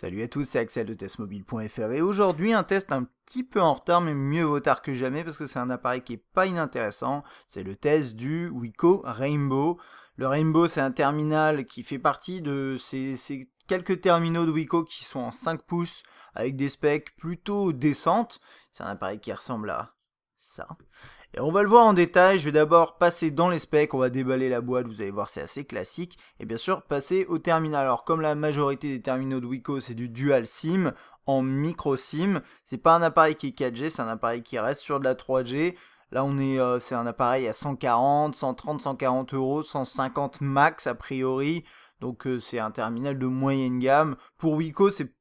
Salut à tous, c'est Axel de testmobile.fr et aujourd'hui un test un petit peu en retard mais mieux vaut tard que jamais parce que c'est un appareil qui est pas inintéressant, c'est le test du Wico Rainbow. Le Rainbow c'est un terminal qui fait partie de ces, ces quelques terminaux de Wico qui sont en 5 pouces avec des specs plutôt décentes. C'est un appareil qui ressemble à ça on va le voir en détail, je vais d'abord passer dans les specs, on va déballer la boîte, vous allez voir c'est assez classique, et bien sûr passer au terminal. Alors comme la majorité des terminaux de Wico c'est du dual SIM en micro SIM, c'est pas un appareil qui est 4G, c'est un appareil qui reste sur de la 3G. Là on est, euh, c'est un appareil à 140, 130, 140 euros, 150 max a priori, donc euh, c'est un terminal de moyenne gamme. Pour Wico c'est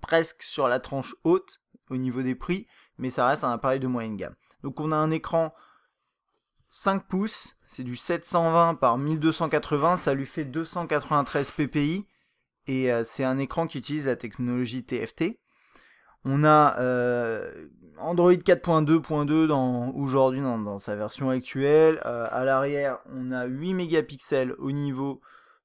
presque sur la tranche haute au niveau des prix, mais ça reste un appareil de moyenne gamme. Donc on a un écran 5 pouces, c'est du 720 par 1280, ça lui fait 293 ppi et euh, c'est un écran qui utilise la technologie TFT. On a euh, Android 4.2.2 dans, aujourd'hui dans, sa version actuelle. Euh, à l'arrière, on a 8 mégapixels au niveau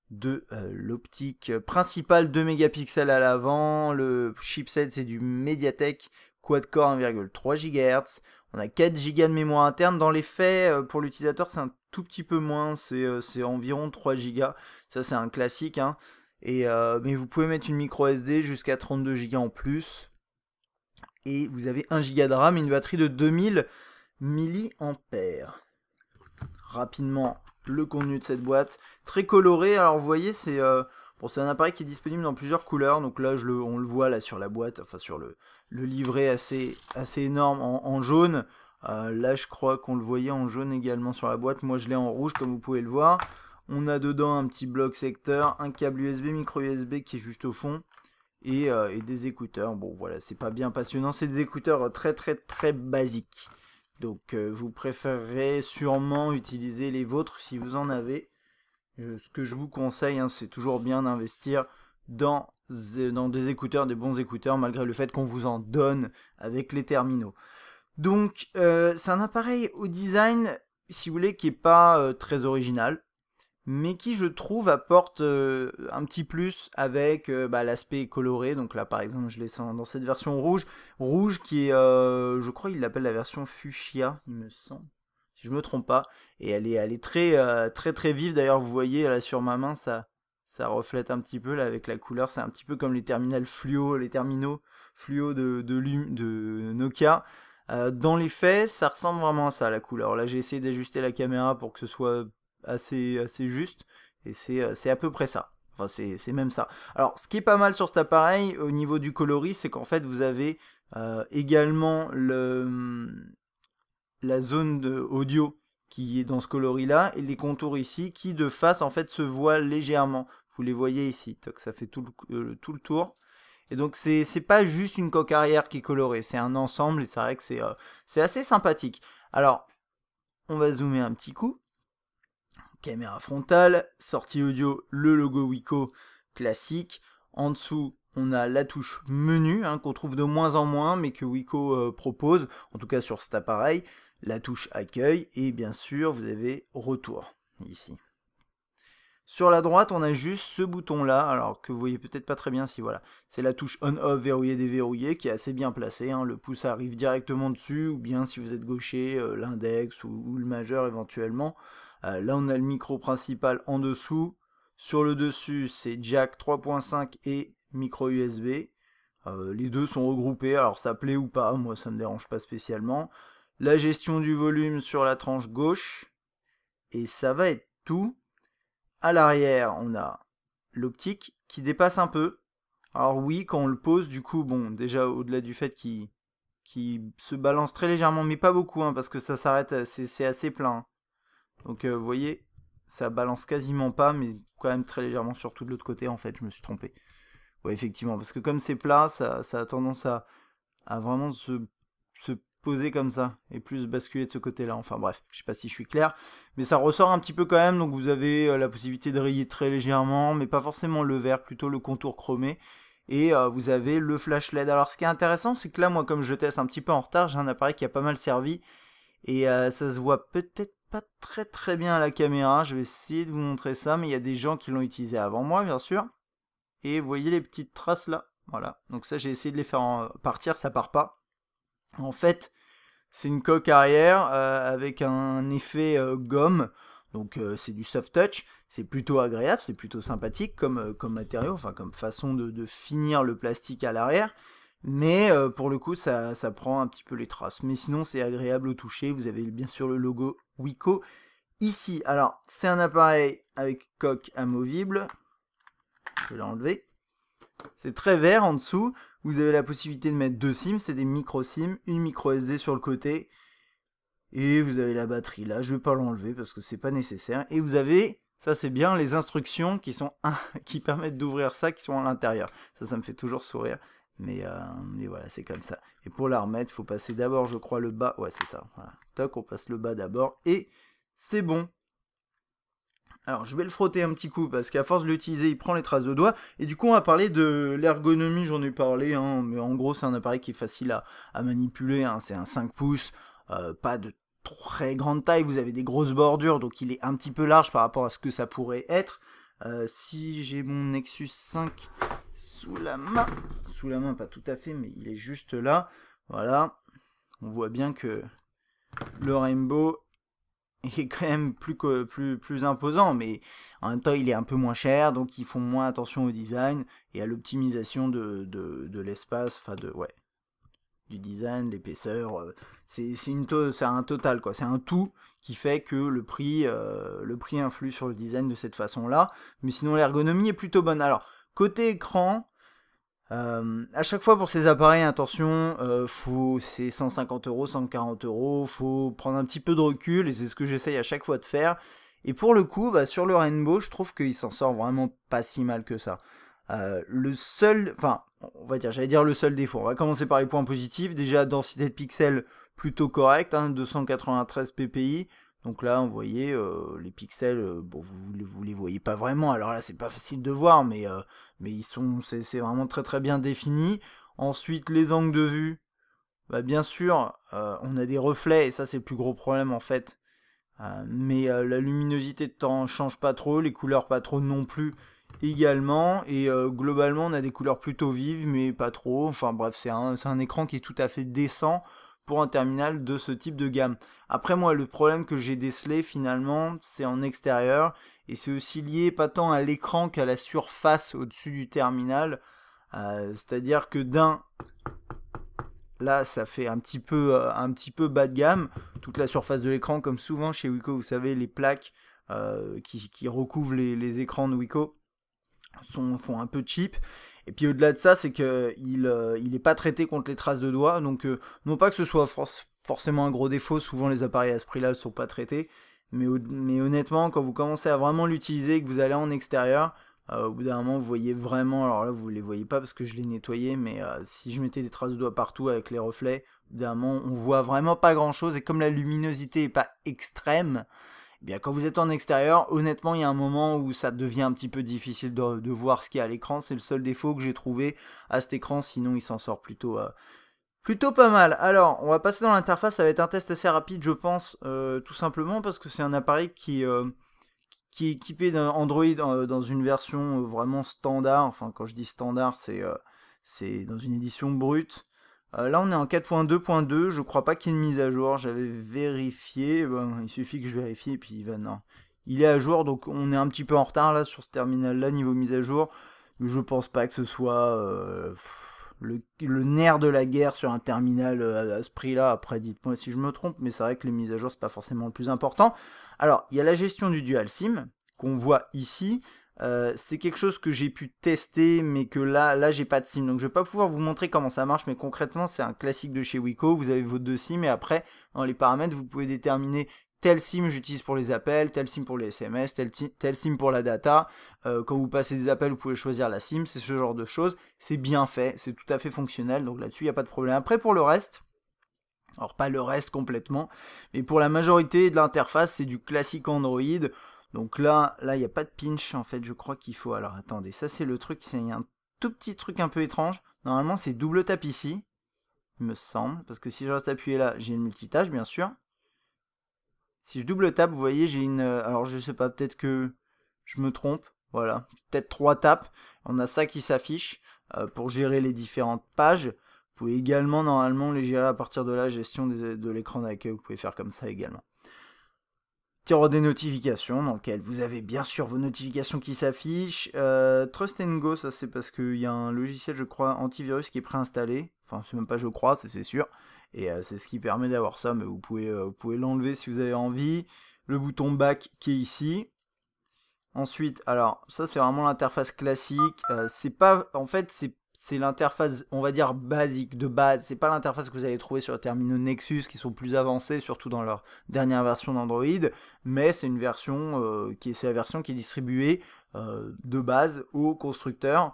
de l'optique principale, 2 mégapixels à l'avant. Le chipset, c'est du Mediatek quad-core 1,3 GHz. On a 4 Go de mémoire interne. Dans les faits, euh, pour l'utilisateur, c'est un tout petit peu moins, c'est euh, environ 3 Go. Ça, c'est un classique. Hein. Et, euh, mais vous pouvez mettre une micro SD jusqu'à 32 Go en plus. Et vous avez 1 Go de RAM et une batterie de 2000 mAh. Rapidement, le contenu de cette boîte. Très coloré. Alors, vous voyez, c'est euh, un appareil qui est disponible dans plusieurs couleurs. Donc là, je le, on le voit là sur la boîte, enfin sur le, le livret assez, assez énorme en, jaune. Euh, là, je crois qu'on le voyait en jaune également sur la boîte. Moi, je l'ai en rouge, comme vous pouvez le voir. On a dedans un petit bloc secteur, un câble USB, micro USB qui est juste au fond. Euh, et, des écouteurs. Bon, voilà, c'est pas bien passionnant. C'est des écouteurs très, très, très basiques. Donc, euh, vous préférez sûrement utiliser les vôtres si vous en avez. ce que je vous conseille, hein, c'est toujours bien d'investir dans, des écouteurs, des bons écouteurs, malgré le fait qu'on vous en donne avec les terminaux. Donc euh, c'est un appareil au design, si vous voulez, qui est pas euh, très original, mais qui je trouve apporte euh, un petit plus avec bah, l'aspect coloré. Donc là par exemple je l'ai dans cette version rouge, rouge qui est, je crois qu'il l'appelle la version fuchsia, il me semble. Si je me trompe pas, et elle est, elle est très, très très vive. D'ailleurs, vous voyez là sur ma main, ça, ça reflète un petit peu là avec la couleur. C'est un petit peu comme les terminales fluo, les terminaux fluo de, de, Nokia. Euh, dans les faits, ça ressemble vraiment à ça la couleur. Là, j'ai essayé d'ajuster la caméra pour que ce soit assez, assez juste et c'est euh, à peu près ça. Enfin, c'est même ça. Alors, ce qui est pas mal sur cet appareil au niveau du coloris, c'est qu'en fait, vous avez euh, également le, la zone de audio qui est dans ce coloris-là, et les contours ici, qui de face, en fait, se voient légèrement. Vous les voyez ici, ça fait euh, tout le, tour. Et donc, c'est pas juste une coque arrière qui est colorée, c'est un ensemble, et c'est vrai que c'est euh, assez sympathique. Alors, on va zoomer un petit coup. Caméra frontale, sortie audio, le logo Wico classique. En dessous, on a la touche menu, hein, qu'on trouve de moins en moins, mais que Wico euh, propose, en tout cas sur cet appareil la touche accueil et bien sûr vous avez retour ici. Sur la droite, on a juste ce bouton-là, alors que vous voyez peut-être pas très bien si voilà. C'est la touche on-off verrouiller, déverrouillé qui est assez bien placée. Hein. Le pouce arrive directement dessus, ou bien si vous êtes gaucher, euh, l'index ou, le majeur éventuellement. Euh, là, on a le micro principal en dessous. Sur le dessus, c'est jack 3.5 et micro USB. Euh, les deux sont regroupés, alors ça plaît ou pas, moi ça me dérange pas spécialement la gestion du volume sur la tranche gauche, et ça va être tout. À l'arrière, on a l'optique qui dépasse un peu. Alors oui, quand on le pose, du coup, bon, déjà au-delà du fait qu'il se balance très légèrement, mais pas beaucoup, hein, parce que ça s'arrête, c'est assez plein. Hein. Donc euh, vous voyez, ça balance quasiment pas, mais quand même très légèrement, surtout de l'autre côté, en fait, je me suis trompé. Ouais, effectivement, parce que comme c'est plat, ça, a tendance à, vraiment se comme ça et plus basculer de ce côté-là. Enfin bref, je sais pas si je suis clair, mais ça ressort un petit peu quand même. Donc vous avez euh, la possibilité de rayer très légèrement, mais pas forcément le vert, plutôt le contour chromé. Et euh, vous avez le flash LED. Alors ce qui est intéressant, c'est que là, moi, comme je teste un petit peu en retard, j'ai un appareil qui a pas mal servi. Et euh, ça se voit peut-être pas très très bien à la caméra. Je vais essayer de vous montrer ça, mais il y a des gens qui l'ont utilisé avant moi, bien sûr. Et vous voyez les petites traces là. Voilà. Donc ça, j'ai essayé de les faire partir, ça part pas. En fait, c'est une coque arrière euh, avec un effet euh, gomme, donc euh, c'est du soft touch. C'est plutôt agréable, c'est plutôt sympathique comme, comme matériau, enfin comme façon de, finir le plastique à l'arrière. Mais pour le coup, ça, ça prend un petit peu les traces. Mais sinon, c'est agréable au toucher. Vous avez bien sûr le logo Wico ici. Alors, c'est un appareil avec coque amovible. Je vais l'enlever. C'est très vert en dessous. Vous avez la possibilité de mettre deux SIM, c'est des micro SIM, une micro SD sur le côté. Et vous avez la batterie là, je ne vais pas l'enlever parce que c'est pas nécessaire. Et vous avez, ça c'est bien, les instructions qui sont qui permettent d'ouvrir ça, qui sont à l'intérieur. Ça, ça me fait toujours sourire. Mais, euh, voilà, c'est comme ça. Et pour la remettre, faut passer d'abord, je crois, le bas. Ouais, c'est ça. Voilà. Toc, on passe le bas d'abord et c'est bon. Alors je vais le frotter un petit coup parce qu'à force de l'utiliser, il prend les traces de doigts. Et du coup, on va parler de l'ergonomie, j'en ai parlé, hein. mais en gros, c'est un appareil qui est facile à, manipuler. Hein. c'est un 5 pouces, euh, pas de très grande taille, vous avez des grosses bordures, donc il est un petit peu large par rapport à ce que ça pourrait être. Euh, si j'ai mon Nexus 5 sous la main, sous la main pas tout à fait, mais il est juste là, voilà, on voit bien que le Rainbow il est quand même plus, plus, imposant, mais en même temps il est un peu moins cher, donc ils font moins attention au design et à l'optimisation de, de, l'espace, enfin de ouais, du design, l'épaisseur. Euh, c'est un total quoi, c'est un tout qui fait que le prix, euh, le prix influe sur le design de cette façon là, mais sinon l'ergonomie est plutôt bonne. Alors côté écran, a euh, à chaque fois pour ces appareils, attention, euh, faut c'est 150 euros, 140 euros, faut prendre un petit peu de recul et c'est ce que j'essaye à chaque fois de faire. Et pour le coup, bah, sur le Rainbow, je trouve qu'il s'en sort vraiment pas si mal que ça. Euh, le seul, enfin, on va dire, j'allais dire le seul défaut. On va commencer par les points positifs. Déjà, densité de pixels plutôt correcte, 293 hein, ppi. Donc là, vous voyez, euh, les pixels, euh, bon, vous, vous les voyez pas vraiment, alors là, c'est pas facile de voir, mais, euh, mais sont, c'est vraiment très très bien défini. Ensuite, les angles de vue, bah, bien sûr, on a des reflets, et ça, c'est le plus gros problème en fait. mais la luminosité de temps change pas trop, les couleurs pas trop non plus également, et globalement, on a des couleurs plutôt vives, mais pas trop. Enfin bref, c'est un, un écran qui est tout à fait décent pour un terminal de ce type de gamme. Après moi, le problème que j'ai décelé finalement, c'est en extérieur et c'est aussi lié pas tant à l'écran qu'à la surface au-dessus du terminal. Euh, c'est-à-dire que d'un, là ça fait un petit peu euh, un petit peu bas de gamme. Toute la surface de l'écran, comme souvent chez Wiko, vous savez, les plaques euh, qui, recouvrent les, les écrans de Wico sont, font un peu cheap. Et puis au-delà de ça, c'est que il n'est euh, pas traité contre les traces de doigts. Donc euh, non pas que ce soit forcément un gros défaut, souvent les appareils à ce prix-là ne sont pas traités. Mais, mais, honnêtement, quand vous commencez à vraiment l'utiliser, et que vous allez en extérieur, euh, au bout d'un moment, vous voyez vraiment. Alors là, vous ne les voyez pas parce que je les nettoyé, mais si je mettais des traces de doigts partout avec les reflets, au bout d'un moment, on voit vraiment pas grand-chose. Et comme la luminosité n'est pas extrême, bien quand vous êtes en extérieur, honnêtement, il y a un moment où ça devient un petit peu difficile de, voir ce qu'il y a à l'écran. C'est le seul défaut que j'ai trouvé à cet écran, sinon il s'en sort plutôt... Euh, plutôt pas mal. Alors, on va passer dans l'interface, ça va être un test assez rapide, je pense, euh, tout simplement parce que c'est un appareil qui, euh, qui est équipé d'un Android dans une version vraiment standard. Enfin, quand je dis standard, c'est dans une édition brute. Euh, là, on est en 4.2.2. Je crois pas qu'il y ait une mise à jour. J'avais vérifié. il suffit que je vérifie et puis il va. Non. Il est à jour, donc on est un petit peu en retard là sur ce terminal-là niveau mise à jour. Je pense pas que ce soit euh, le, nerf de la guerre sur un terminal euh, à, ce prix-là. Après, dites-moi si je me trompe, mais c'est vrai que les mises à jour, c'est pas forcément le plus important. Alors, il y a la gestion du dual SIM qu'on voit ici. Euh, c'est quelque chose que j'ai pu tester, mais que là, là, j'ai pas de sim. Donc, je vais pas pouvoir vous montrer comment ça marche, mais concrètement, c'est un classique de chez Wico, Vous avez vos deux SIM et après, dans les paramètres, vous pouvez déterminer telle sim j'utilise pour les appels, telle sim pour les SMS, telle, sim pour la data. Euh, quand vous passez des appels, vous pouvez choisir la sim, c'est ce genre de choses. C'est bien fait, c'est tout à fait fonctionnel, donc là-dessus, il n'y a pas de problème. Après, pour le reste, alors pas le reste complètement, mais pour la majorité de l'interface, c'est du classique Android. Donc là, là, il n'y a pas de pinch, en fait, je crois qu'il faut... Alors, attendez, ça c'est le truc, c'est un tout petit truc un peu étrange. Normalement, c'est double tap ici, il me semble, parce que si je reste appuyé là, j'ai une multitâche, bien sûr. Si je double tape, vous voyez, j'ai une... Euh, alors, je sais pas, peut-être que je me trompe. Voilà, peut-être trois tapes. On a ça qui s'affiche euh, pour gérer les différentes pages. Vous pouvez également, normalement, les gérer à partir de la gestion de l'écran d'accueil. Vous pouvez faire comme ça également des notifications, dans lequel vous avez bien sûr vos notifications qui s'affichent. Euh, Trust and Go, ça c'est parce qu'il y a un logiciel, je crois, antivirus qui est préinstallé. Enfin, c'est même pas je crois, c'est sûr. Et euh, c'est ce qui permet d'avoir ça, mais vous pouvez, euh, vous pouvez l'enlever si vous avez envie. Le bouton Back qui est ici. Ensuite, alors ça c'est vraiment l'interface classique. c'est pas, en fait, c'est c'est l'interface, on va dire, basique, de base. C'est pas l'interface que vous allez trouver sur les terminaux Nexus qui sont plus avancés, surtout dans leur dernière version d'Android, mais c'est une version euh, c'est la version qui est distribuée euh, de base au constructeurs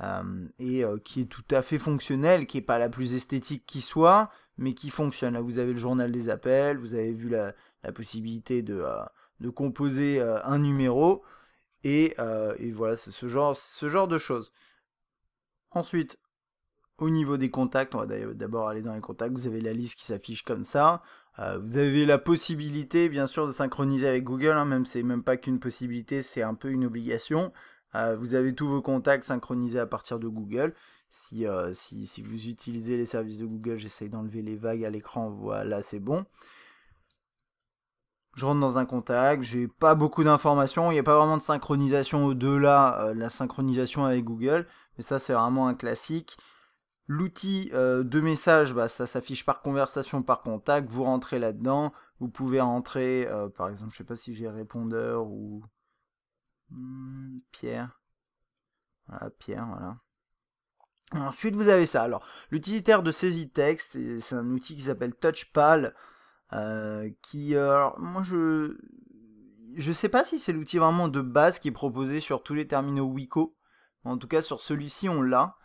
euh, et qui est tout à fait fonctionnelle, qui n'est pas la plus esthétique qui soit, mais qui fonctionne. Là, vous avez le journal des appels, vous avez vu la, la possibilité de, composer un numéro, et, voilà, c'est genre, ce genre de choses. Ensuite, au niveau des contacts, on va d'abord aller dans les contacts. Vous avez la liste qui s'affiche comme ça. Euh, vous avez la possibilité, bien sûr, de synchroniser avec Google. Hein, même c'est même pas qu'une possibilité, c'est un peu une obligation. Euh, vous avez tous vos contacts synchronisés à partir de Google. Euh, si, vous utilisez les services de Google, j'essaye d'enlever les vagues à l'écran. Voilà, c'est bon. Je rentre dans un contact, j'ai pas beaucoup d'informations, il n'y a pas vraiment de synchronisation au-delà de la synchronisation avec Google, ça c'est vraiment un classique. L'outil euh, de message, bah, ça s'affiche par conversation, par contact. Vous rentrez là-dedans. Vous pouvez rentrer, euh, par exemple, je sais pas si j'ai répondeur ou hmm, Pierre. Voilà, Pierre, voilà. Ensuite, vous avez ça. Alors, l'utilitaire de saisie texte, c'est un outil qui s'appelle TouchPal, euh, qui, moi, je, je sais pas si c'est l'outil vraiment de base qui est proposé sur tous les terminaux Wiko. En tout cas, sur celui-ci, on l'a.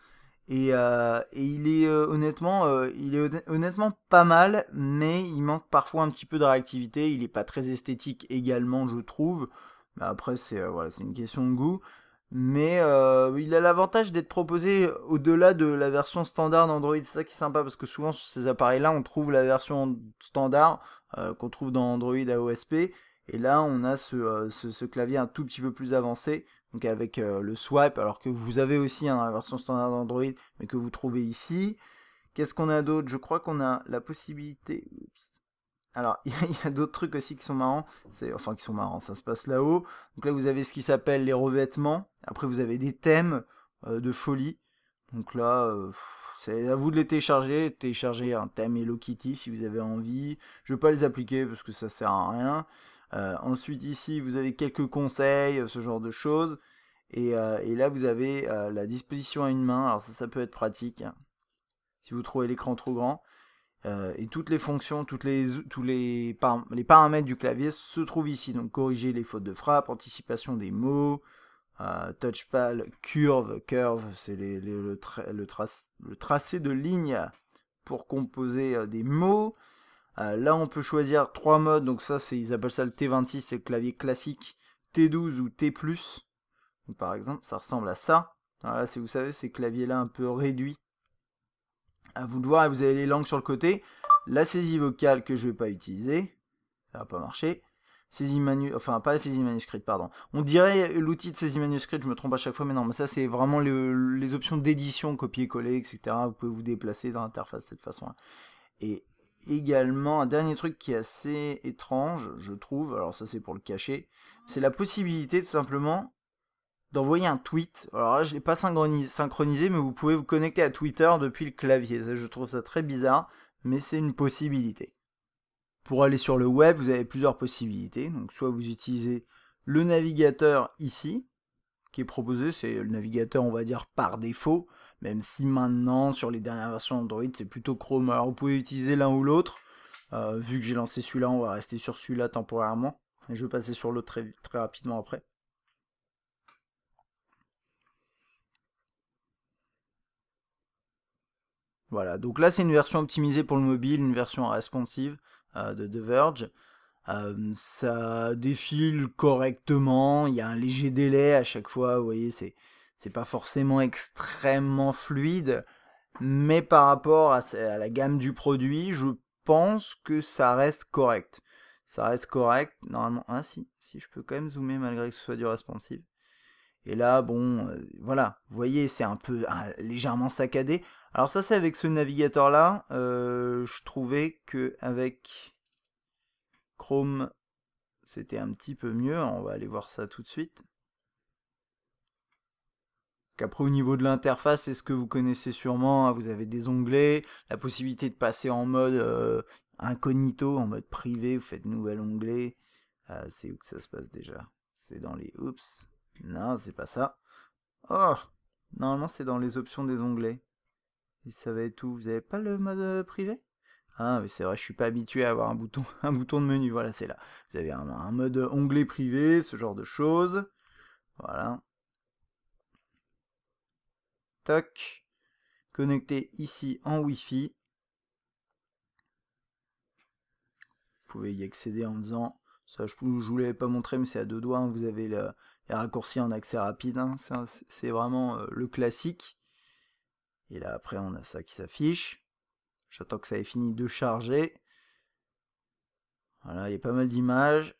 Et, euh, il est euh, honnêtement, euh, il est honnêtement pas mal, mais il manque parfois un petit peu de réactivité. Il n'est pas très esthétique également, je trouve. Mais après, c'est voilà, c'est une question de goût. Mais il a l'avantage d'être proposé au-delà de la version standard d'Android. C'est ça qui est sympa parce que souvent sur ces appareils-là, on trouve la version standard qu'on trouve dans Android AOSP. Et là, on a ce, ce clavier un tout petit peu plus avancé donc avec euh, le swipe, alors que vous avez aussi une hein, la version standard d'Android, mais que vous trouvez ici. Qu'est-ce qu'on a d'autre Je crois qu'on a la possibilité... Alors, il y a, d'autres trucs aussi qui sont marrants, enfin qui sont marrants, ça se passe là-haut. Donc là, vous avez ce qui s'appelle les revêtements, après vous avez des thèmes euh, de folie. Donc là, euh, c'est à vous de les télécharger, Téléchargez un thème Hello Kitty si vous avez envie. Je ne vais pas les appliquer parce que ça sert à rien. Euh, ensuite ici, vous avez quelques conseils, euh, ce genre de choses. Et, euh, là, vous avez la disposition à une main. Alors ça, peut être pratique hein, si vous trouvez l'écran trop grand. et toutes les fonctions, les, tous les, les, paramètres du clavier se trouvent ici. Donc corriger les fautes de frappe, anticipation des mots, touchpad, curve, curve, c'est le tracé de ligne pour composer des mots. Euh, là, on peut choisir trois modes. Donc ça, ils appellent ça le T26, c'est le clavier classique. T12 ou T+. par exemple, ça ressemble à ça. là, si vous savez, ces claviers-là un peu réduits. À vous de voir, vous avez les langues sur le côté. La saisie vocale que je ne vais pas utiliser. Ça va pas marcher. Saisie manu... Enfin, pas la saisie manuscrite, pardon. On dirait l'outil de saisie manuscrite, je me trompe à chaque fois, mais non, mais ça, c'est vraiment les options d'édition, copier-coller, etc. Vous pouvez vous déplacer dans l'interface de cette façon-là. Et également un dernier truc qui est assez étrange, je trouve, alors ça c'est pour le cacher, c'est la possibilité tout simplement d'envoyer un tweet. Alors là, je ne l'ai pas synchronisé, mais vous pouvez vous connecter à Twitter depuis le clavier. je trouve ça très bizarre, mais c'est une possibilité. Pour aller sur le web, vous avez plusieurs possibilités. Donc, soit vous utilisez le navigateur ici, qui est proposé, c'est le navigateur, on va dire, par défaut. Même si maintenant, sur les dernières versions Android, c'est plutôt Chrome. Alors vous pouvez utiliser l'un ou l'autre. Euh, vu que j'ai lancé celui-là, on va rester sur celui-là temporairement. je vais passer sur l'autre très, très rapidement après. Voilà, donc là c'est une version optimisée pour le mobile, une version responsive euh, de The Verge. Euh, ça défile correctement, il y a un léger délai à chaque fois, vous voyez, c'est pas forcément extrêmement fluide, mais par rapport à, la gamme du produit, je pense que ça reste correct. Ça reste correct, normalement. Ah si, si je peux quand même zoomer malgré que ce soit du responsive. Et là, bon, euh, voilà, vous voyez, c'est un peu légèrement saccadé. Alors ça, c'est avec ce navigateur-là. Euh, je trouvais que avec Chrome, c'était un petit peu mieux. On va aller voir ça tout de suite après au niveau de l'interface, c'est ce que vous connaissez sûrement, hein, vous avez des onglets, la possibilité de passer en mode euh, incognito, en mode privé, vous faites nouvel onglet. Ah, c'est où que ça se passe déjà C'est dans les... Oups, non, c'est pas ça. Oh Normalement c'est dans les options des onglets. Et ça va être où Vous n'avez pas le mode euh, privé ah, mais c'est vrai, je suis pas habitué à avoir un bouton, un bouton de menu. Voilà, c'est là. Vous avez un, mode euh, onglet privé, ce genre de choses. Voilà. Toc. Connecté ici en wifi Vous pouvez y accéder en faisant, ça je vous l'avais pas montré mais c'est à deux doigts, hein, vous avez le, les raccourcis en accès rapide, hein. c'est vraiment euh, le classique. Et là après on a ça qui s'affiche. J'attends que ça ait fini de charger. Voilà, il y a pas mal d'images.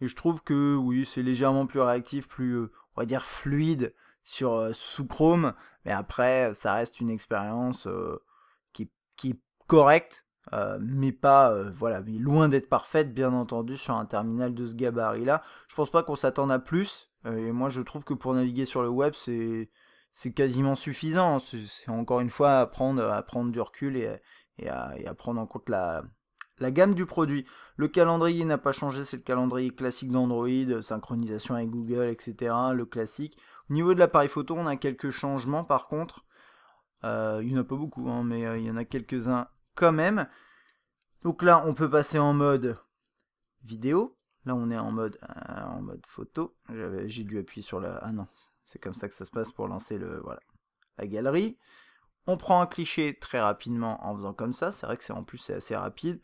Et je trouve que oui, c'est légèrement plus réactif, plus, euh, on va dire, fluide sur euh, sous Chrome. Mais après, ça reste une expérience euh, qui, est correcte, mais pas, voilà, mais loin d'être parfaite, bien entendu, sur un terminal de ce gabarit-là. Je pense pas qu'on s'attende à plus. et moi, je trouve que pour naviguer sur le web, c'est c'est quasiment suffisant. C'est encore une fois à prendre, à prendre du recul et à prendre en compte la, la gamme du produit. Le calendrier n'a pas changé, c'est le calendrier classique d'Android, synchronisation avec Google, etc. Le classique. Au niveau de l'appareil photo, on a quelques changements par contre. Euh, il n'y en a pas beaucoup, hein, mais euh, il y en a quelques-uns quand même. Donc là, on peut passer en mode vidéo. Là, on est en mode, euh, en mode photo. J'ai dû appuyer sur la... Ah non, c'est comme ça que ça se passe pour lancer le, voilà, la galerie. On prend un cliché très rapidement en faisant comme ça. C'est vrai que c'est en plus c'est assez rapide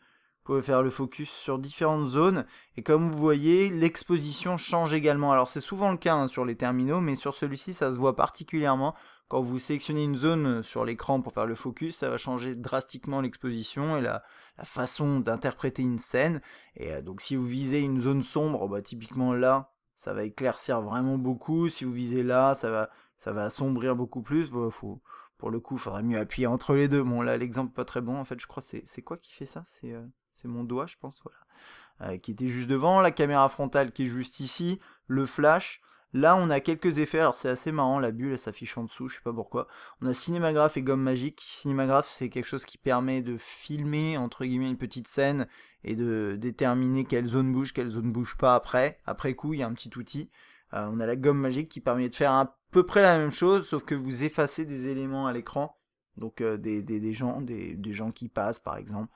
pouvez faire le focus sur différentes zones et comme vous voyez l'exposition change également alors c'est souvent le cas hein, sur les terminaux mais sur celui-ci ça se voit particulièrement quand vous sélectionnez une zone euh, sur l'écran pour faire le focus ça va changer drastiquement l'exposition et la, façon d'interpréter une scène et euh, donc si vous visez une zone sombre bah, typiquement là ça va éclaircir vraiment beaucoup si vous visez là ça va ça va assombrir beaucoup plus faut, pour le coup, il faudrait mieux appuyer entre les deux. Bon, là, l'exemple pas très bon. En fait, je crois c'est quoi qui fait ça C'est euh, c'est mon doigt, je pense, voilà, euh, qui était juste devant, la caméra frontale qui est juste ici, le flash. Là, on a quelques effets, alors c'est assez marrant, la bulle, elle s'affiche en dessous, je sais pas pourquoi. On a cinémagraphe et gomme magique. Cinémagraphe, c'est quelque chose qui permet de filmer, entre guillemets, une petite scène et de déterminer quelle zone bouge, quelle zone bouge pas après. Après coup, il y a un petit outil. Euh, on a la gomme magique qui permet de faire à peu près la même chose, sauf que vous effacez des éléments à l'écran, donc euh, des, des, gens, des, des gens qui passent, par exemple.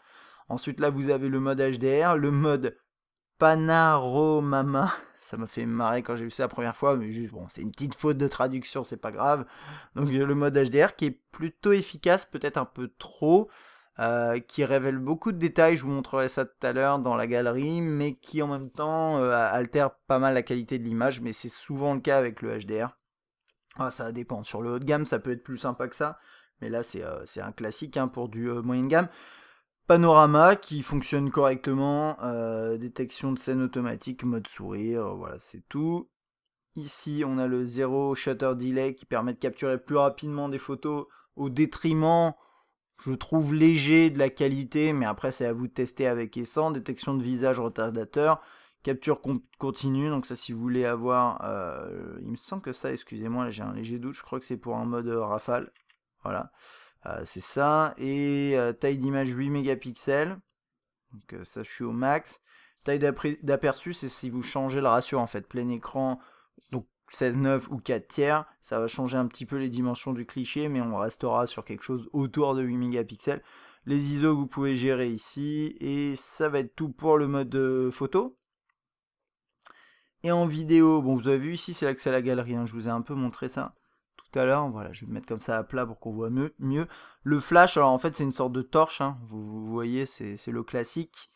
Ensuite, là, vous avez le mode HDR, le mode Panaromama, Ça m'a fait marrer quand j'ai vu ça la première fois, mais juste, bon, c'est une petite faute de traduction, c'est pas grave. Donc, le mode HDR qui est plutôt efficace, peut-être un peu trop. Euh, qui révèle beaucoup de détails, je vous montrerai ça tout à l'heure dans la galerie, mais qui en même temps euh, altère pas mal la qualité de l'image, mais c'est souvent le cas avec le HDR. Ah, ça dépend, sur le haut de gamme ça peut être plus sympa que ça, mais là c'est euh, un classique hein, pour du moyen de gamme panorama qui fonctionne correctement, euh, détection de scène automatique, mode sourire, euh, voilà c'est tout. Ici on a le zéro shutter delay qui permet de capturer plus rapidement des photos au détriment, je trouve léger de la qualité, mais après c'est à vous de tester avec et sans, détection de visage retardateur, capture continue, donc ça si vous voulez avoir, euh, il me semble que ça, excusez-moi, j'ai un léger doute, je crois que c'est pour un mode rafale, voilà. Euh, c'est ça. Et euh, taille d'image 8 mégapixels. Donc euh, ça, je suis au max. Taille d'aperçu, c'est si vous changez le ratio en fait. Plein écran, donc 16-9 ou 4 tiers. Ça va changer un petit peu les dimensions du cliché, mais on restera sur quelque chose autour de 8 mégapixels. Les ISO vous pouvez gérer ici. Et ça va être tout pour le mode photo. Et en vidéo, bon vous avez vu ici c'est l'accès à la galerie, hein. je vous ai un peu montré ça tout à l'heure. Voilà, je vais me mettre comme ça à plat pour qu'on voit mieux. Le flash, alors en fait, c'est une sorte de torche. Hein. Vous, voyez, c'est le classique.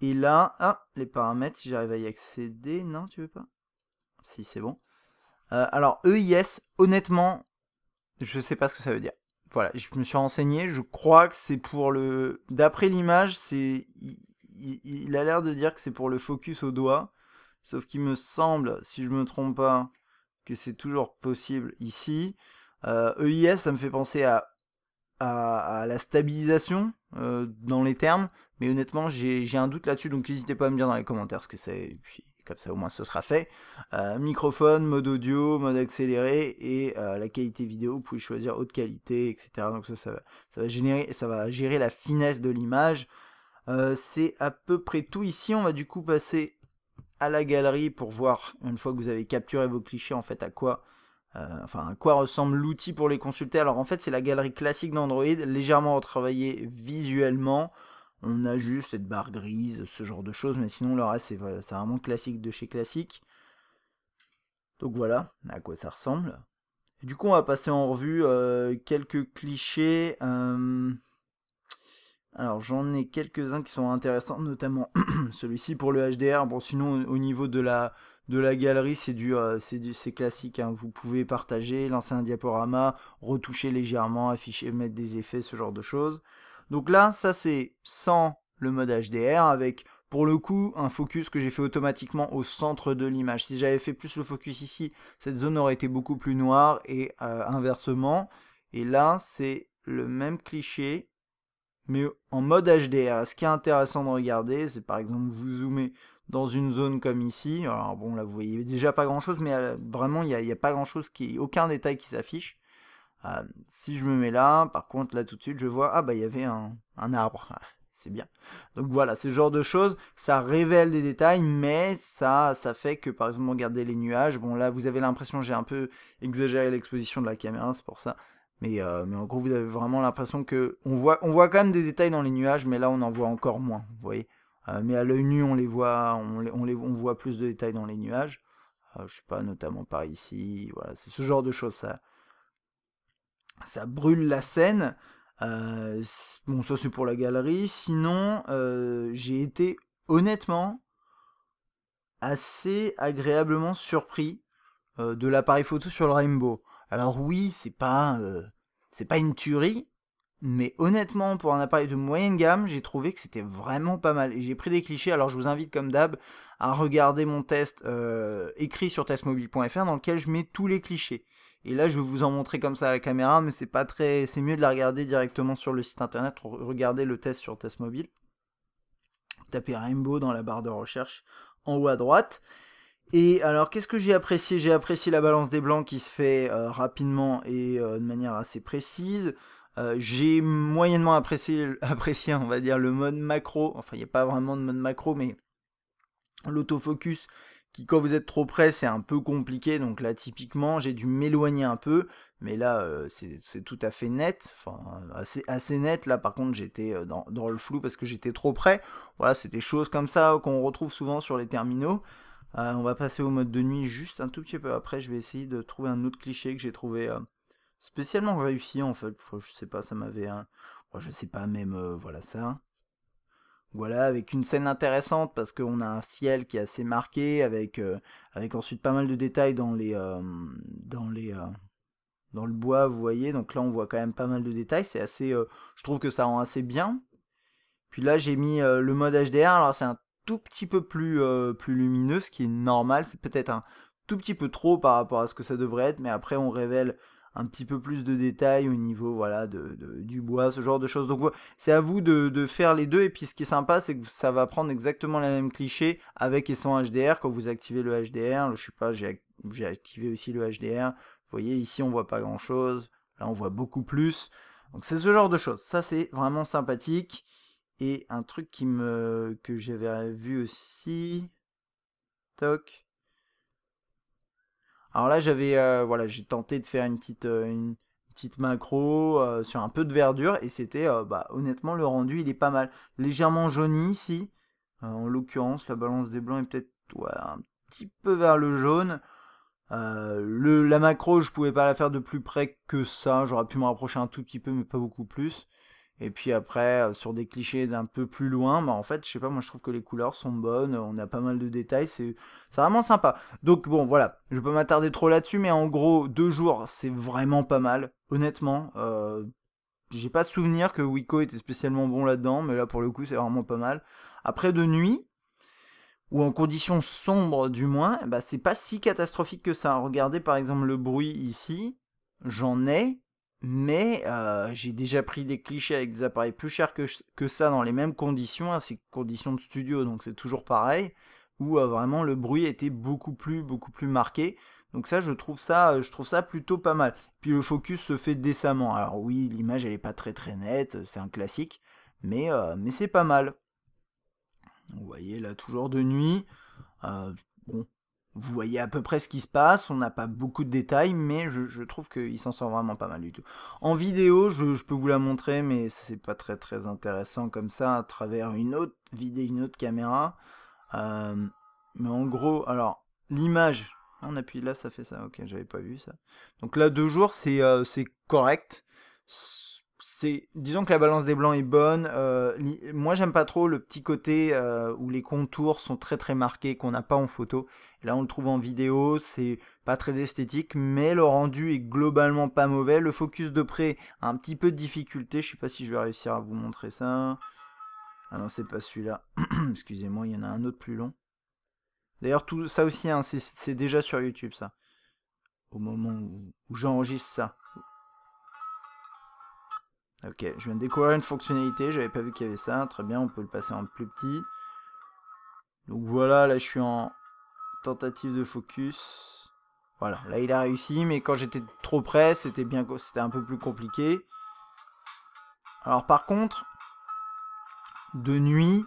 Et là, ah, les paramètres, si j'arrive à y accéder. Non, tu veux pas Si, c'est bon. Euh, alors, EIS, honnêtement, je sais pas ce que ça veut dire. Voilà, je me suis renseigné. Je crois que c'est pour le. D'après l'image, c'est. Il, il a l'air de dire que c'est pour le focus au doigt. Sauf qu'il me semble, si je me trompe pas, c'est toujours possible ici. EIS, euh, e ça me fait penser à, à, la stabilisation euh, dans les termes, mais honnêtement, j'ai un doute là-dessus, donc n'hésitez pas à me dire dans les commentaires ce que c'est, puis comme ça au moins ce sera fait. Euh, microphone, mode audio, mode accéléré, et la qualité vidéo, vous pouvez choisir haute qualité, etc. Donc ça, ça, ça va, générer, ça va gérer la finesse de l'image. c'est à peu près tout ici, on va du coup passer la galerie pour voir, une fois que vous avez capturé vos clichés, en fait, à quoi, euh, enfin, à quoi ressemble l'outil pour les consulter. Alors, en fait, c'est la galerie classique d'Android, légèrement retravaillée visuellement. On a juste cette barre grise, ce genre de choses, mais sinon, le reste, c'est vraiment classique de chez classique. Donc voilà à quoi ça ressemble. Du coup, on va passer en revue euh, quelques clichés. Euh, alors j'en ai quelques-uns qui sont intéressants, notamment celui-ci pour le HDR. Bon sinon au niveau de la, galerie c'est du, euh, classique. Hein. Vous pouvez partager, lancer un diaporama, retoucher légèrement, afficher, mettre des effets, ce genre de choses. Donc là ça c'est sans le mode HDR avec pour le coup un focus que j'ai fait automatiquement au centre de l'image. Si j'avais fait plus le focus ici, cette zone aurait été beaucoup plus noire et euh, inversement. Et là c'est le même cliché mais en mode HDR. Ce qui est intéressant de regarder, c'est par exemple vous zoomez dans une zone comme ici. Alors bon, là vous voyez déjà pas grand chose, mais euh, vraiment il n'y a, pas grand chose, qui, aucun détail qui s'affiche. Euh, si je me mets là, par contre là tout de suite je vois, ah bah il y avait un, arbre, c'est bien. Donc voilà, ce genre de choses, ça révèle des détails, mais ça, ça fait que par exemple regardez les nuages, bon là vous avez l'impression que j'ai un peu exagéré l'exposition de la caméra, c'est pour ça, euh, mais, en gros, vous avez vraiment l'impression que. On voit, on voit quand même des détails dans les nuages, mais là, on en voit encore moins. Vous voyez euh, Mais à l'œil nu, on les voit, on, voit plus de détails dans les nuages. Euh, je je sais pas, notamment par ici. Voilà, c'est ce genre de choses. Ça, ça brûle la scène. bon, ça, c'est pour la galerie. Sinon, j'ai été honnêtement assez agréablement surpris de l'appareil photo sur le Rainbow. Alors oui, c'est pas, euh, c'est pas une tuerie, mais honnêtement, pour un appareil de moyenne gamme, j'ai trouvé que c'était vraiment pas mal. Et j'ai pris des clichés, alors je vous invite comme d'hab à regarder mon test euh, écrit sur testmobile.fr dans lequel je mets tous les clichés. Et là, je vais vous en montrer comme ça à la caméra, mais c'est pas très, c'est mieux de la regarder directement sur le site internet. regarder le test sur testmobile. Tapez Rainbow dans la barre de recherche en haut à droite. Et alors, qu'est-ce que j'ai apprécié J'ai apprécié la balance des blancs qui se fait euh, rapidement et euh, de manière assez précise. Euh, j'ai moyennement apprécié, apprécié, on va dire, le mode macro. Enfin, il n'y a pas vraiment de mode macro, mais l'autofocus qui, quand vous êtes trop près, c'est un peu compliqué. Donc là, typiquement, j'ai dû m'éloigner un peu. Mais là, c'est tout à fait net. Enfin, assez, net. Là, par contre, j'étais dans le flou parce que j'étais trop près. Voilà, c'est des choses comme ça qu'on retrouve souvent sur les terminaux. Euh, on va passer au mode de nuit juste un tout petit peu après. Je vais essayer de trouver un autre cliché que j'ai trouvé euh, spécialement réussi en fait. je sais pas, ça m'avait. un... Hein, je sais pas, même euh, voilà ça. Voilà, avec une scène intéressante parce qu'on a un ciel qui est assez marqué, avec, avec ensuite pas mal de détails dans les. dans les dans le bois, vous voyez. Donc là, on voit quand même pas mal de détails. C'est assez, je trouve que ça rend assez bien. Puis là, j'ai mis le mode HDR. Alors c'est un tout petit peu plus, euh, plus lumineux, ce qui est normal. C'est peut-être un tout petit peu trop par rapport à ce que ça devrait être, mais après on révèle un petit peu plus de détails au niveau voilà de, du bois, ce genre de choses. Donc c'est à vous de, faire les deux. Et puis ce qui est sympa, c'est que ça va prendre exactement la même cliché avec et sans HDR. Quand vous activez le HDR, je sais pas, j'ai activé aussi le HDR. voyez ici, on voit pas grand chose. Là, on voit beaucoup plus. Donc c'est ce genre de choses. Ça, c'est vraiment sympathique. Et un truc qui me que j'avais vu aussi. Toc. Alors là, j'avais euh, voilà, j'ai tenté de faire une petite euh, une petite macro euh, sur un peu de verdure et c'était bah, honnêtement le rendu, il est pas mal. Légèrement jauni ici. en l'occurrence, la balance des blancs est peut-être un petit peu vers le jaune. le, la macro, je pouvais pas la faire de plus près que ça. J'aurais pu me rapprocher un tout petit peu, mais pas beaucoup plus. Et puis après, euh, sur des clichés d'un peu plus loin, bah en fait, je sais pas, moi je trouve que les couleurs sont bonnes, on a pas mal de détails, c'est vraiment sympa. Donc bon, voilà, je vais pas m'attarder trop là-dessus, mais en gros, deux jours, c'est vraiment pas mal, honnêtement. Euh, J'ai pas souvenir que Wiko était spécialement bon là-dedans, mais là pour le coup, c'est vraiment pas mal. Après, de nuit, ou en conditions sombres du moins, bah c'est pas si catastrophique que ça. Regardez par exemple le bruit ici, j'en ai, mais euh, j'ai déjà pris des clichés avec des appareils plus chers que, ça dans les mêmes conditions, hein, ces conditions de studio, donc c'est toujours pareil, où euh, vraiment le bruit était beaucoup plus, beaucoup plus marqué. Donc ça, je trouve ça, euh, je trouve ça plutôt pas mal. Puis le focus se fait décemment. Alors oui, l'image elle n'est pas très très nette, c'est un classique, mais, mais c'est pas mal. Vous voyez là, toujours de nuit. bon, vous voyez à peu près ce qui se passe, on n'a pas beaucoup de détails, mais je, trouve qu'il s'en sort vraiment pas mal du tout. En vidéo, je, peux vous la montrer, mais c'est pas très très intéressant comme ça, à travers une autre vidéo, une autre caméra. Euh, mais en gros, alors, l'image, ah, on appuie là, ça fait ça, ok, j'avais pas vu ça. Donc là, deux jours, c'est euh, c'est correct c'est disons que la balance des blancs est bonne euh, moi j'aime pas trop le petit côté euh, où les contours sont très très marqués qu'on n'a pas en photo là on le trouve en vidéo c'est pas très esthétique mais le rendu est globalement pas mauvais le focus de près a un petit peu de difficulté je sais pas si je vais réussir à vous montrer ça ah non c'est pas celui-là excusez-moi il y en a un autre plus long d'ailleurs tout ça aussi hein, c'est déjà sur YouTube ça au moment où j'enregistre ça Ok, je viens de découvrir une fonctionnalité, j'avais pas vu qu'il y avait ça, très bien, on peut le passer en plus petit. Donc voilà, là je suis en tentative de focus. Voilà, là il a réussi, mais quand j'étais trop près, c'était bien, c'était un peu plus compliqué. Alors par contre, de nuit,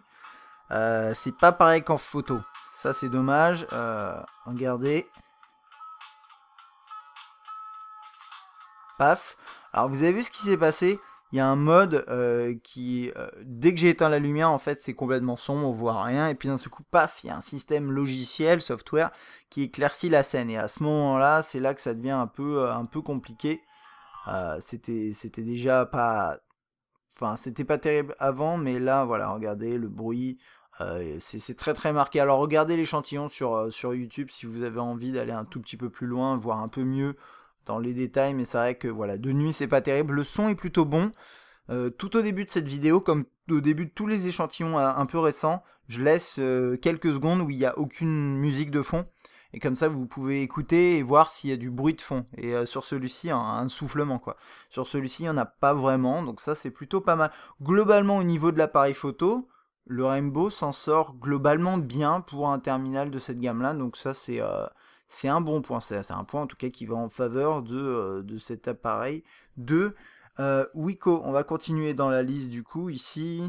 euh, c'est pas pareil qu'en photo. Ça c'est dommage, euh, regardez. Paf. Alors vous avez vu ce qui s'est passé il y a un mode euh, qui, euh, dès que j'ai éteint la lumière, en fait, c'est complètement sombre, on voit rien, et puis d'un seul coup, paf, il y a un système logiciel, software, qui éclaircit la scène. Et à ce moment-là, c'est là que ça devient un peu, euh, un peu compliqué. c'était, c'était déjà pas, enfin, c'était pas terrible avant, mais là, voilà, regardez le bruit. c'est très très marqué. Alors regardez l'échantillon sur, sur YouTube si vous avez envie d'aller un tout petit peu plus loin, voir un peu mieux dans les détails, mais c'est vrai que voilà, de nuit c'est pas terrible. Le son est plutôt bon. Euh, tout au début de cette vidéo, comme au début de tous les échantillons euh, un peu récents, je laisse euh, quelques secondes où il n'y a aucune musique de fond. Et comme ça, vous pouvez écouter et voir s'il y a du bruit de fond. Et sur celui-ci, un, soufflement, quoi. Sur celui-ci, il n'y en a pas vraiment, donc ça, c'est plutôt pas mal. Globalement, au niveau de l'appareil photo, le Rainbow s'en sort globalement bien pour un terminal de cette gamme-là, donc ça, c'est c'est un bon point. C'est un point en tout cas qui va en faveur euh, de, cet appareil de euh, Wiko. On va continuer dans la liste du coup ici.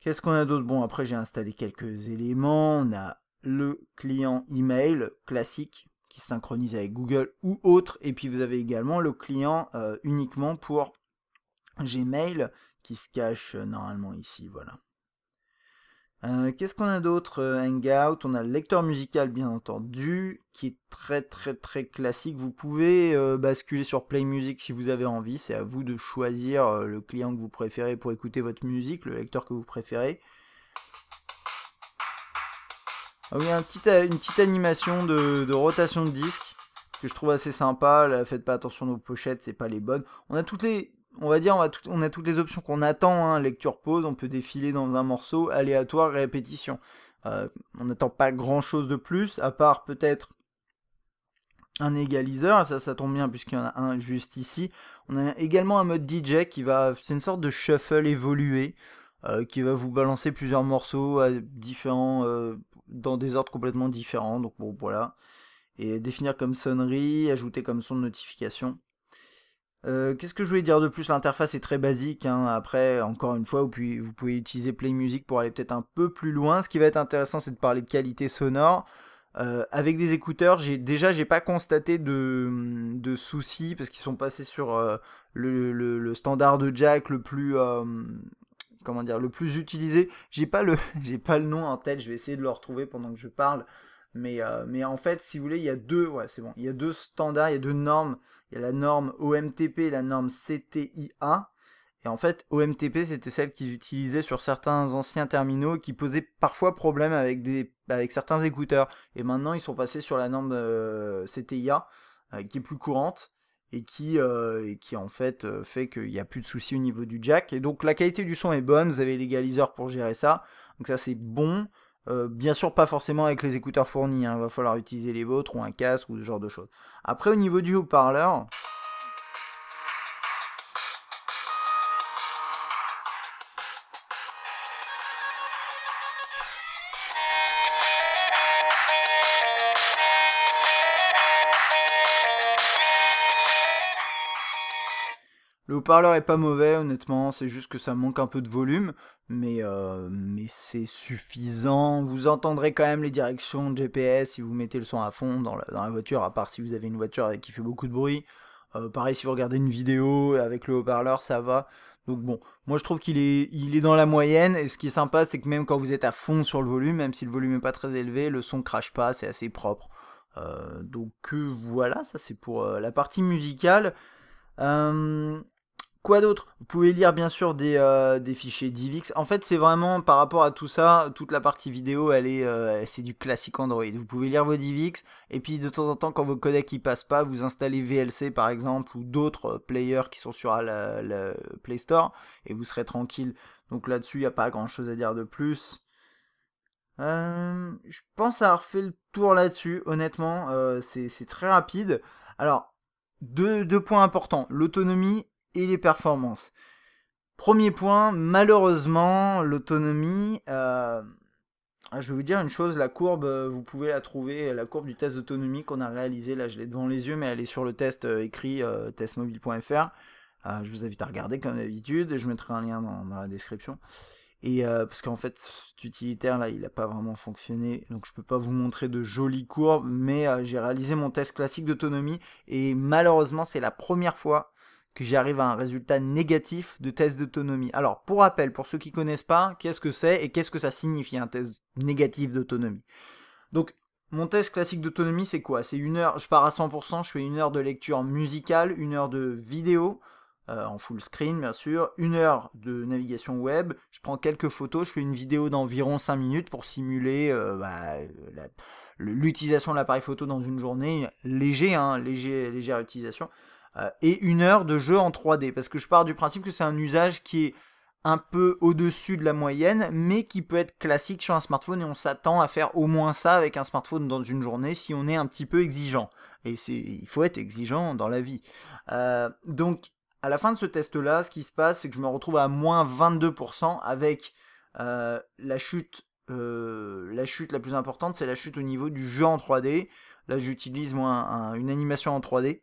Qu'est-ce qu'on a d'autre Bon, après j'ai installé quelques éléments. On a le client email classique qui synchronise avec Google ou autre. Et puis vous avez également le client euh, uniquement pour Gmail qui se cache euh, normalement ici. Voilà. Euh, qu'est-ce qu'on a d'autre euh, Hangout, on a le lecteur musical bien entendu, qui est très très très classique. Vous pouvez euh, basculer sur Play Music si vous avez envie, c'est à vous de choisir le client que vous préférez pour écouter votre musique, le lecteur que vous préférez. Ah oui, un une petite animation de, rotation de disque que je trouve assez sympa. faites pas attention aux pochettes, c'est pas les bonnes. On a toutes les on va dire, on a, toutes les options qu'on attend. Hein. lecture pause, on peut défiler dans un morceau, aléatoire, répétition. Euh, on n'attend pas grand chose de plus, à part peut-être un égaliseur, ça ça tombe bien puisqu'il y en a un juste ici. On a également un mode DJ qui va, c'est une sorte de shuffle évolué, euh, qui va vous balancer plusieurs morceaux à différents, euh, dans des ordres complètement différents, donc bon voilà. Et définir comme sonnerie, ajouter comme son de notification. Euh, qu'est-ce que je voulais dire de plus L'interface est très basique. Hein. Après, encore une fois, vous pouvez, utiliser Play Music pour aller peut-être un peu plus loin. Ce qui va être intéressant, c'est de parler de qualité sonore. Euh, avec des écouteurs, j'ai déjà j'ai pas constaté de, soucis parce qu'ils sont passés sur euh, le, standard de jack le plus comment dire le plus utilisé. J'ai pas le pas le nom en tête. Je vais essayer de le retrouver pendant que je parle. Mais en fait, si vous voulez, il y a deux c'est bon. Il y a deux standards, il y a deux normes il y a la norme OMTP et la norme CTIA. Et en fait, OMTP, c'était celle qu'ils utilisaient sur certains anciens terminaux qui posaient parfois problème avec, des, avec certains écouteurs. Et maintenant, ils sont passés sur la norme euh, CTIA, euh, qui est plus courante et qui, euh, et qui en fait fait qu'il n'y a plus de soucis au niveau du jack. Et donc, la qualité du son est bonne, vous avez l'égaliseur pour gérer ça. Donc ça, c'est bon. Euh, bien sûr, pas forcément avec les écouteurs fournis. Il hein. va falloir utiliser les vôtres ou un casque ou ce genre de choses. Après, au niveau du haut-parleur, Le haut-parleur est pas mauvais, honnêtement, c'est juste que ça manque un peu de volume, mais, euh, mais c'est suffisant. Vous entendrez quand même les directions de GPS si vous mettez le son à fond dans la, voiture, à part si vous avez une voiture qui fait beaucoup de bruit. Euh, pareil, si vous regardez une vidéo avec le haut-parleur, ça va. Donc bon, moi je trouve qu'il est, il est dans la moyenne, et ce qui est sympa, c'est que même quand vous êtes à fond sur le volume, même si le volume n'est pas très élevé, le son crache pas, c'est assez propre. Euh, donc voilà, ça c'est pour la partie musicale. Quoi d'autre Vous pouvez lire bien sûr des, euh, des fichiers DivX. En fait, c'est vraiment par rapport à tout ça, toute la partie vidéo, elle est, euh, c'est du classique Android. Vous pouvez lire vos DivX et puis de temps en temps, quand vos codecs ne passent pas, vous installez VLC par exemple ou d'autres euh, players qui sont sur la, Play Store et vous serez tranquille. Donc là-dessus, il n'y a pas grand-chose à dire de plus. je pense avoir fait le tour là-dessus, honnêtement, c'est très rapide. Alors, deux, deux points importants, l'autonomie et les performances. Premier point, malheureusement, l'autonomie. Euh, je vais vous dire une chose, la courbe, euh, vous pouvez la trouver, la courbe du test d'autonomie qu'on a réalisé, là je l'ai devant les yeux, mais elle est sur le test euh, écrit testmobile.fr. je vous invite à regarder comme d'habitude, je mettrai un lien dans, la description. Et parce qu'en fait, cet utilitaire là, il n'a pas vraiment fonctionné, donc je ne peux pas vous montrer de jolies courbes, mais j'ai réalisé mon test classique d'autonomie et malheureusement, c'est la première fois que j'arrive à un résultat négatif de test d'autonomie. Alors, pour rappel, pour ceux qui ne connaissent pas, qu'est-ce que c'est et qu'est-ce que ça signifie un test négatif d'autonomie Donc, mon test classique d'autonomie, c'est quoi C'est une heure, je pars à 100%, je fais une heure de lecture musicale, une heure de vidéo, euh, en full screen bien sûr, une heure de navigation web, je prends quelques photos, je fais une vidéo d'environ 5 minutes pour simuler euh, bah, l'utilisation de l'appareil photo dans une journée, léger, hein, léger, légère utilisation. Euh, et une heure de jeu en 3D. Parce que je pars du principe que c'est un usage qui est un peu au-dessus de la moyenne, mais qui peut être classique sur un smartphone et on s'attend à faire au moins ça avec un smartphone dans une journée si on est un petit peu exigeant. Et c'est, il faut être exigeant dans la vie. Euh, donc, à la fin de ce test-là, ce qui se passe, c'est que je me retrouve à moins 22% avec euh, la chute. la chute la plus importante, c'est la chute au niveau du jeu en 3D. Là, j'utilise moi une animation en 3D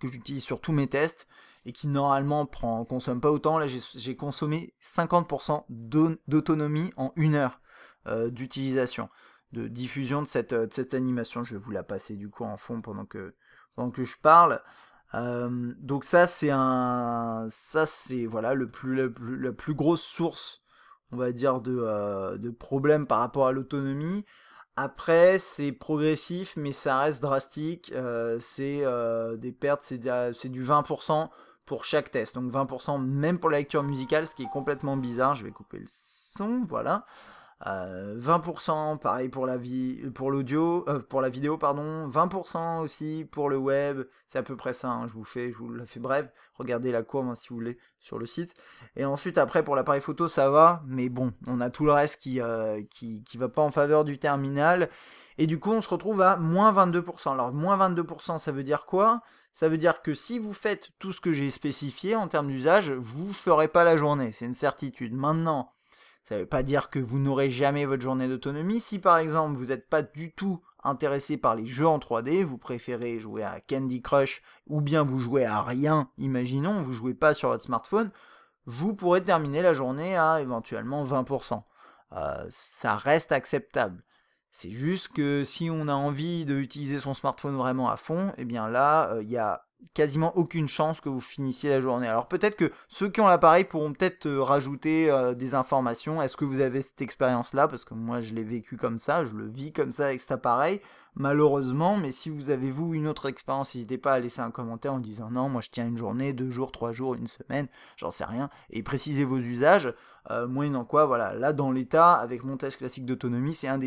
que j'utilise sur tous mes tests et qui normalement prend, consomme pas autant. Là, j'ai consommé 50% d'autonomie en une heure euh, d'utilisation, de diffusion euh, de cette, animation. Je vais vous la passer du coup en fond pendant que, pendant que je parle. Euh, donc ça c'est un ça c'est voilà le plus, le plus, la plus grosse source on va dire de, de problèmes par rapport à l'autonomie après, c'est progressif, mais ça reste drastique. Euh, c'est euh, des pertes, c'est, du 20% pour chaque test. Donc 20% même pour la lecture musicale, ce qui est complètement bizarre. Je vais couper le son, voilà. 20% pareil pour la vie, pour l'audio, euh, pour la vidéo pardon, 20% aussi pour le web, c'est à peu près ça. Hein, je vous fais, je vous la fais bref. Regardez la courbe hein, si vous voulez sur le site. Et ensuite après pour l'appareil photo ça va, mais bon, on a tout le reste qui, euh, qui va pas en faveur du terminal. Et du coup on se retrouve à moins 22%. Alors moins 22% ça veut dire quoi ça veut dire que si vous faites tout ce que j'ai spécifié en termes d'usage, vous ferez pas la journée, c'est une certitude. Maintenant, ça ne veut pas dire que vous n'aurez jamais votre journée d'autonomie. Si par exemple vous n'êtes pas du tout intéressé par les jeux en 3D, vous préférez jouer à Candy Crush ou bien vous jouez à rien, imaginons, vous jouez pas sur votre smartphone, vous pourrez terminer la journée à éventuellement 20%. Euh, ça reste acceptable. C'est juste que si on a envie d'utiliser son smartphone vraiment à fond, eh bien là, euh, il n'y a quasiment aucune chance que vous finissiez la journée. Alors peut-être que ceux qui ont l'appareil pourront peut-être euh, rajouter euh, des informations. Est-ce que vous avez cette expérience-là Parce que moi, je l'ai vécu comme ça, je le vis comme ça avec cet appareil malheureusement. Mais si vous avez, vous, une autre expérience, n'hésitez pas à laisser un commentaire en disant non, moi je tiens une journée, deux jours, trois jours, une semaine, j'en sais rien. Et précisez vos usages. Euh, moyennant quoi, voilà, là dans l'état, avec mon test classique d'autonomie, c'est un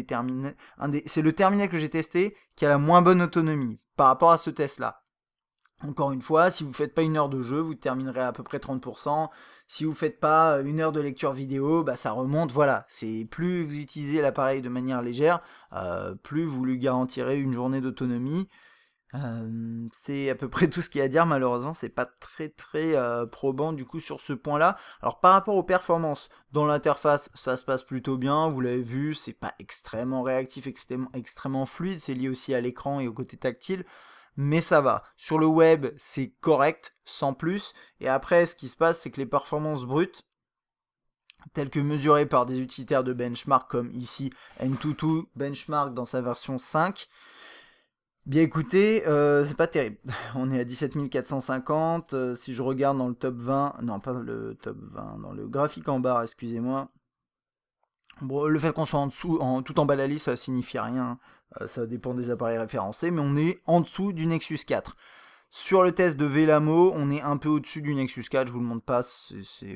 c'est le terminal que j'ai testé qui a la moins bonne autonomie par rapport à ce test-là. Encore une fois, si vous ne faites pas une heure de jeu, vous terminerez à peu près 30%. Si vous faites pas euh, une heure de lecture vidéo, bah ça remonte, voilà. C'est plus vous utilisez l'appareil de manière légère, euh, plus vous lui garantirez une journée d'autonomie. Euh, c'est à peu près tout ce qu'il y a à dire malheureusement c'est pas très très probant du coup sur ce point là alors par rapport aux performances dans l'interface ça se passe plutôt bien vous l'avez vu c'est pas extrêmement réactif extrêmement fluide c'est lié aussi à l'écran et au côté tactile mais ça va. Sur le web, c'est correct, sans plus. Et après, ce qui se passe, c'est que les performances brutes, telles que mesurées par des utilitaires de benchmark comme ici N22 Benchmark dans sa version 5, Bien écoutez, euh, c'est pas terrible. On est à 17 450. Euh, si je regarde dans le top 20, non pas dans le top 20, dans le graphique en barre, excusez-moi. Bon, le fait qu'on soit en dessous, tout en bas de la liste, ça signifie rien. Euh, ça dépend des appareils référencés, mais on est en dessous du Nexus 4. Sur le test de Velamo, on est un peu au-dessus du Nexus 4, je vous le montre pas,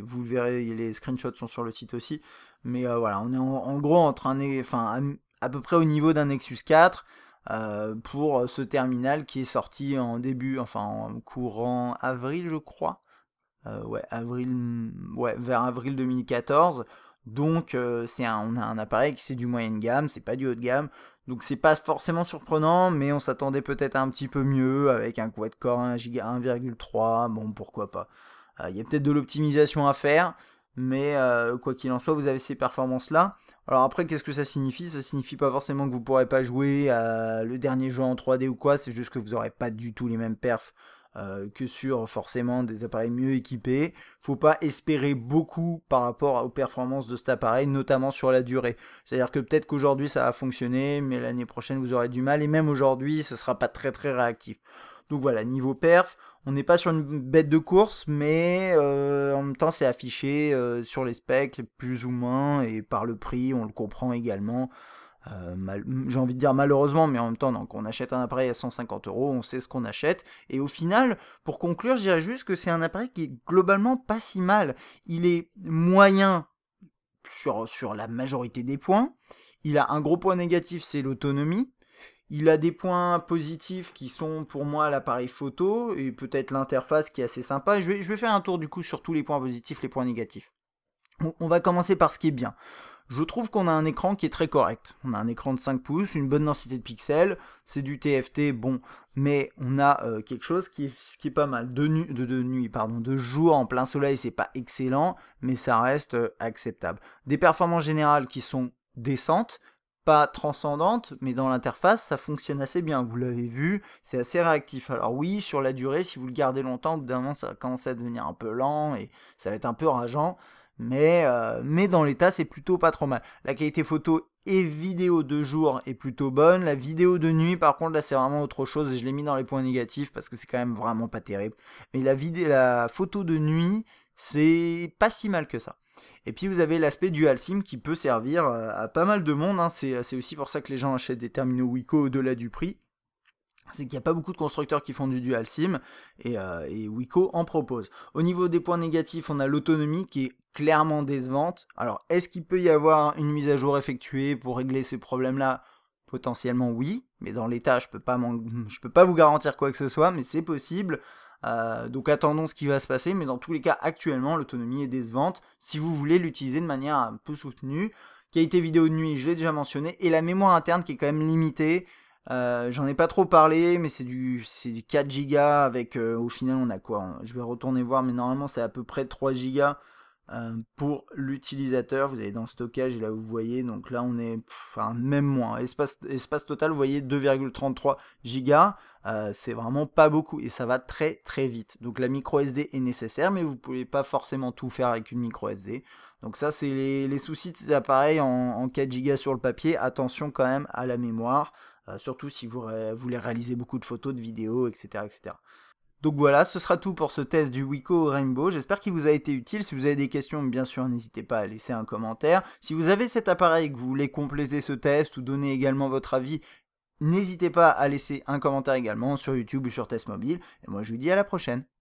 vous le verrez, les screenshots sont sur le site aussi. Mais euh, voilà, on est en, gros entre un, enfin, à, peu près au niveau d'un Nexus 4 euh, pour ce terminal qui est sorti en début, enfin en courant avril je crois. ouais, avril, mm, ouais, vers avril 2014. Donc, c'est on a un appareil qui c'est du moyen de gamme, c'est pas du haut de gamme. Donc c'est pas forcément surprenant, mais on s'attendait peut-être un petit peu mieux avec un quad-core giga 1,3, bon pourquoi pas. Euh, il y a peut-être de l'optimisation à faire, mais euh, quoi qu'il en soit, vous avez ces performances-là. Alors après, qu'est-ce que ça signifie Ça signifie pas forcément que vous pourrez pas jouer euh, le dernier jeu en 3D ou quoi, c'est juste que vous aurez pas du tout les mêmes perfs euh, que sur forcément des appareils mieux équipés. Faut pas espérer beaucoup par rapport aux performances de cet appareil, notamment sur la durée. C'est-à-dire que peut-être qu'aujourd'hui ça va fonctionner, mais l'année prochaine vous aurez du mal, et même aujourd'hui ce sera pas très très réactif. Donc voilà, niveau perf, on n'est pas sur une bête de course, mais euh, en même temps c'est affiché euh, sur les specs plus ou moins, et par le prix on le comprend également. Euh, j'ai envie de dire malheureusement, mais en même temps, donc, on achète un appareil à 150 euros, on sait ce qu'on achète. Et au final, pour conclure, je dirais juste que c'est un appareil qui est globalement pas si mal. Il est moyen sur, la majorité des points. Il a un gros point négatif, c'est l'autonomie. Il a des points positifs qui sont pour moi l'appareil photo et peut-être l'interface qui est assez sympa. Je vais, faire un tour du coup sur tous les points positifs, les points négatifs. on va commencer par ce qui est bien je trouve qu'on a un écran qui est très correct. On a un écran de 5 pouces, une bonne densité de pixels, c'est du TFT, bon, mais on a euh, quelque chose qui est, pas mal. De, nuit, pardon, de jour en plein soleil, c'est pas excellent, mais ça reste euh, acceptable. Des performances générales qui sont décentes, pas transcendantes, mais dans l'interface, ça fonctionne assez bien. Vous l'avez vu, c'est assez réactif. Alors oui, sur la durée, si vous le gardez longtemps, au d'un moment, ça commence à devenir un peu lent et ça va être un peu rageant mais, euh, mais dans l'état c'est plutôt pas trop mal. La qualité photo et vidéo de jour est plutôt bonne. La vidéo de nuit par contre là c'est vraiment autre chose. Je l'ai mis dans les points négatifs parce que c'est quand même vraiment pas terrible. Mais la, la photo de nuit c'est pas si mal que ça. Et puis vous avez l'aspect dual SIM qui peut servir euh, à pas mal de monde. Hein. C'est aussi pour ça que les gens achètent des terminaux Wico au-delà du prix c'est qu'il n'y a pas beaucoup de constructeurs qui font du dual sim et, euh, Wico en propose. Au niveau des points négatifs, on a l'autonomie qui est clairement décevante. Alors, est-ce qu'il peut y avoir une mise à jour effectuée pour régler ces problèmes-là Potentiellement oui, mais dans l'état, je ne peux, pas peux pas vous garantir quoi que ce soit, mais c'est possible. Euh, donc attendons ce qui va se passer, mais dans tous les cas, actuellement, l'autonomie est décevante. Si vous voulez l'utiliser de manière un peu soutenue, qualité vidéo de nuit, je l'ai déjà mentionné, et la mémoire interne qui est quand même limitée. Euh, j'en ai pas trop parlé, mais c'est du, du 4 go avec, euh, au final, on a quoi Je vais retourner voir, mais normalement, c'est à peu près 3 gigas euh, pour l'utilisateur. Vous avez dans stockage, et là, vous voyez, donc là, on est, enfin, même moins. Espace, espace total, vous voyez, 2,33 gigas. c'est vraiment pas beaucoup et ça va très très vite. Donc la micro SD est nécessaire, mais vous pouvez pas forcément tout faire avec une micro SD. Donc ça, c'est les, soucis de ces appareils en, en 4 Go sur le papier. Attention quand même à la mémoire. Euh, surtout si euh, vous voulez réaliser beaucoup de photos, de vidéos, etc. etc. Donc voilà, ce sera tout pour ce test du Wiko Rainbow. J'espère qu'il vous a été utile. Si vous avez des questions, bien sûr, n'hésitez pas à laisser un commentaire. Si vous avez cet appareil et que vous voulez compléter ce test ou donner également votre avis, n'hésitez pas à laisser un commentaire également sur YouTube ou sur Test Mobile. Et moi, je vous dis à la prochaine.